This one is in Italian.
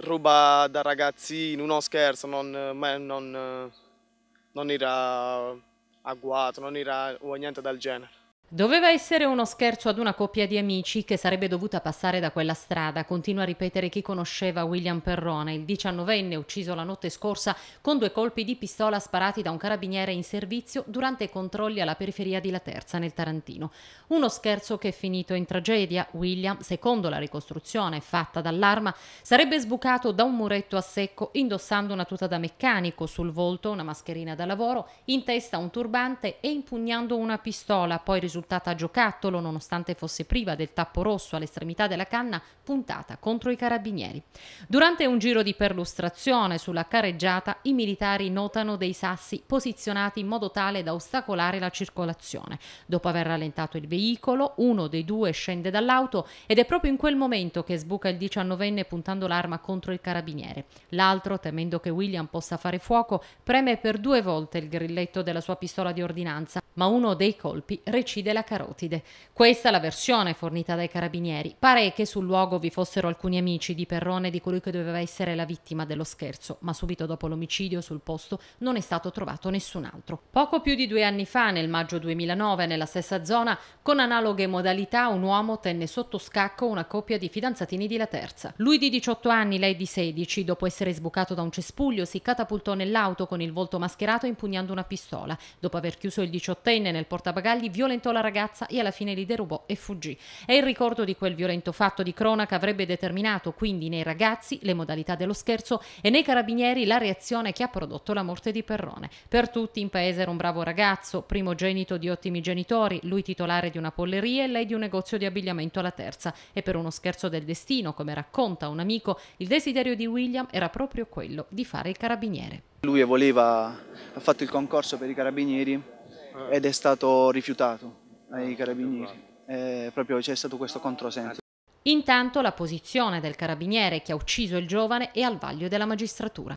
ruba da ragazzino, uno scherzo, non, non, non era agguato, non era o niente del genere. Doveva essere uno scherzo ad una coppia di amici che sarebbe dovuta passare da quella strada, continua a ripetere chi conosceva William Perrone, il diciannovenne ucciso la notte scorsa con due colpi di pistola sparati da un carabiniere in servizio durante i controlli alla periferia di La Terza nel Tarantino. Uno scherzo che è finito in tragedia. William, secondo la ricostruzione fatta dall'arma, sarebbe sbucato da un muretto a secco indossando una tuta da meccanico, sul volto una mascherina da lavoro, in testa un turbante e impugnando una pistola, poi risultato risultata a giocattolo nonostante fosse priva del tappo rosso all'estremità della canna puntata contro i carabinieri. Durante un giro di perlustrazione sulla carreggiata i militari notano dei sassi posizionati in modo tale da ostacolare la circolazione. Dopo aver rallentato il veicolo, uno dei due scende dall'auto ed è proprio in quel momento che sbuca il 19enne puntando l'arma contro il carabiniere. L'altro, temendo che William possa fare fuoco, preme per due volte il grilletto della sua pistola di ordinanza, ma uno dei colpi recide della carotide. Questa è la versione fornita dai carabinieri. Pare che sul luogo vi fossero alcuni amici di Perrone di colui che doveva essere la vittima dello scherzo, ma subito dopo l'omicidio sul posto non è stato trovato nessun altro. Poco più di due anni fa, nel maggio 2009, nella stessa zona, con analoghe modalità, un uomo tenne sotto scacco una coppia di fidanzatini di La Terza. Lui di 18 anni, lei di 16, dopo essere sbucato da un cespuglio, si catapultò nell'auto con il volto mascherato impugnando una pistola. Dopo aver chiuso il diciottenne nel portabagagli, violentò la la ragazza e alla fine li derubò e fuggì. E il ricordo di quel violento fatto di cronaca avrebbe determinato quindi nei ragazzi le modalità dello scherzo e nei carabinieri la reazione che ha prodotto la morte di Perrone. Per tutti in paese era un bravo ragazzo, primogenito di ottimi genitori, lui titolare di una polleria e lei di un negozio di abbigliamento alla terza. E per uno scherzo del destino, come racconta un amico, il desiderio di William era proprio quello di fare il carabiniere. Lui voleva, ha fatto il concorso per i carabinieri ed è stato rifiutato ai carabinieri. Eh, proprio c'è stato questo controsenso. Intanto la posizione del carabiniere che ha ucciso il giovane è al vaglio della magistratura.